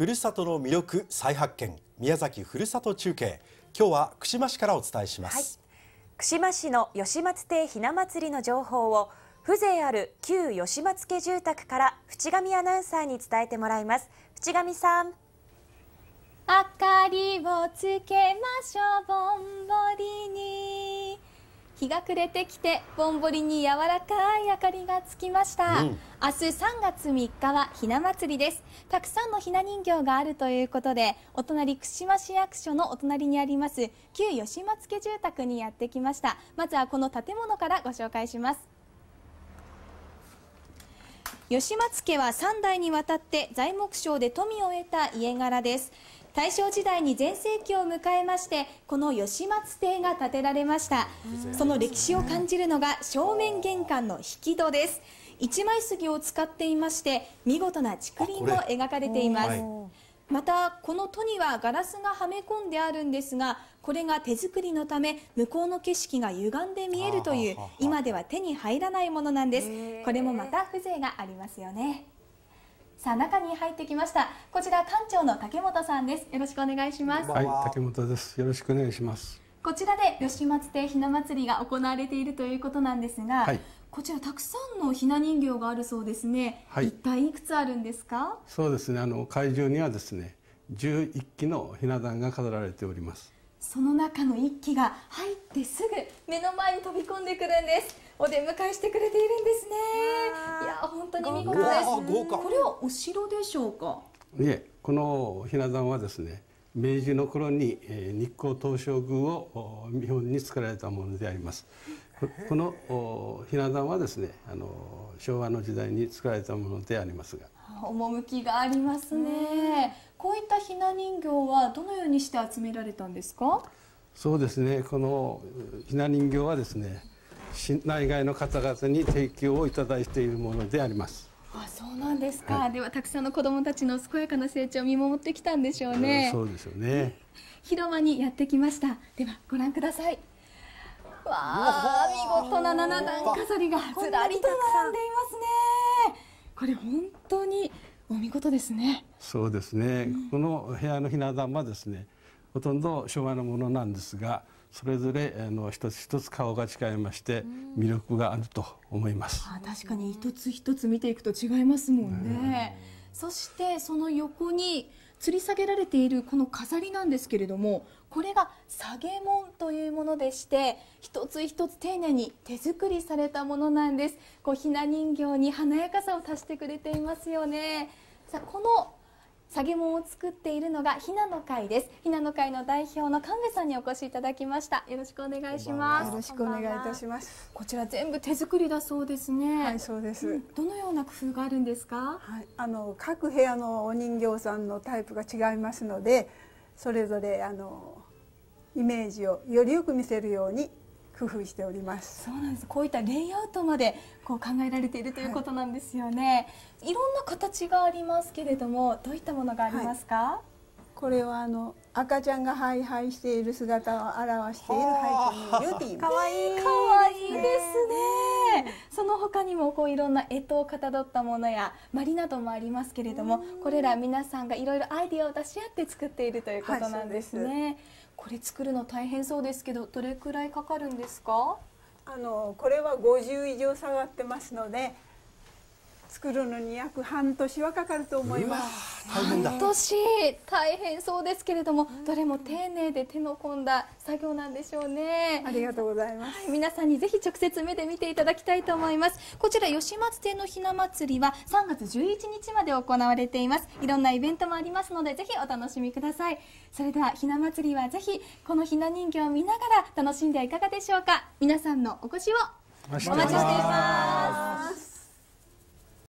ふるさとの魅力再発見宮崎ふるさと中継今日は串間市からお伝えします、はい、串間市の吉松亭ひな祭りの情報を風情ある旧吉松家住宅から淵上アナウンサーに伝えてもらいます淵上さん明かりをつけましょうぼんぼりに日が暮れてきてぼんぼりに柔らかい明かりがつきました、うん、明日3月3日はひな祭りですたくさんのひな人形があるということでお隣串間市役所のお隣にあります旧吉松家住宅にやってきましたまずはこの建物からご紹介します吉松家は3代にわたって材木商で富を得た家柄です大正時代に全盛期を迎えましてこの吉松邸が建てられましたその歴史を感じるのが正面玄関の引き戸です一枚杉を使っていまして見事な竹林も描かれていますまたこの戸にはガラスがはめ込んであるんですがこれが手作りのため向こうの景色が歪んで見えるという今では手に入らないものなんですこれもまた風情がありますよねさあ中に入ってきました。こちら館長の竹本さんです。よろしくお願いします。はい、竹本です。よろしくお願いします。こちらで吉松亭ひな祭りが行われているということなんですが、はい、こちらたくさんのひな人形があるそうですね。はい、一体いくつあるんですか？そうですね。あの会場にはですね、11基のひな壇が飾られております。その中の一機が入ってすぐ目の前に飛び込んでくるんですお出迎えしてくれているんですねいや本当に見事ですこれはお城でしょうかいえこのひな壇はですね明治の頃に日光東照宮を日本に作られたものでありますこのひな壇はですねあの昭和の時代に作られたものでありますが趣がありますね、うんこういったひな人形はどのようにして集められたんですかそうですねこのひな人形はですね内外の方々に提供をいただいているものでありますあそうなんですか、はい、ではたくさんの子どもたちの健やかな成長を見守ってきたんでしょうねそうですよね広間にやってきましたではご覧くださいわあ見事な七段飾りがずらりと並んでいますねこれ本当にお見事ですねそうですね、うん、この部屋のひな壇はですねほとんど昭和のものなんですがそれぞれあの一つ一つ顔が違いまして魅力があると思います、うん、確かに一つ一つ見ていくと違いますもんね、うん、そしてその横に吊り下げられているこの飾りなんですけれどもこれが下げ門というものでして一つ一つ丁寧に手作りされたものなんですこうひな人形に華やかさを足してくれていますよねさあこの下げ門を作っているのがひなの会ですひなの会の代表の神戸さんにお越しいただきましたよろしくお願いしますよろしくお願いいたしますこちら全部手作りだそうですねはいそうです、うん、どのような工夫があるんですかはいあの各部屋のお人形さんのタイプが違いますのでそれぞれあのイメージをよりよく見せるように工夫しております。そうなんです。こういったレイアウトまでこう考えられているということなんですよね。はい、いろんな形がありますけれども、どういったものがありますか？はい、これはあの赤ちゃんがハイハイしている姿を表しているハイコミュニティ。可愛い可愛いですね。その他にもこういろんな干支をかたどったものやまりなどもありますけれどもこれら皆さんがいろいろアイディアを出し合って作っているということなんですね。はい、すこれ作るの大変そうですけどどれくらいかかるんですかあのこれは50以上下がってますので作るのに約半年はかかると思います。半年大変そうですけれどもどれも丁寧で手の込んだ作業なんでしょうねありがとうございます、はい、皆さんにぜひ直接目で見ていただきたいと思いますこちら吉松亭のひな祭りは3月11日まで行われていますいろんなイベントもありますのでぜひお楽しみくださいそれではひな祭りはぜひこのひな人形を見ながら楽しんではいかがでしょうか皆さんのお越しをお待ちしています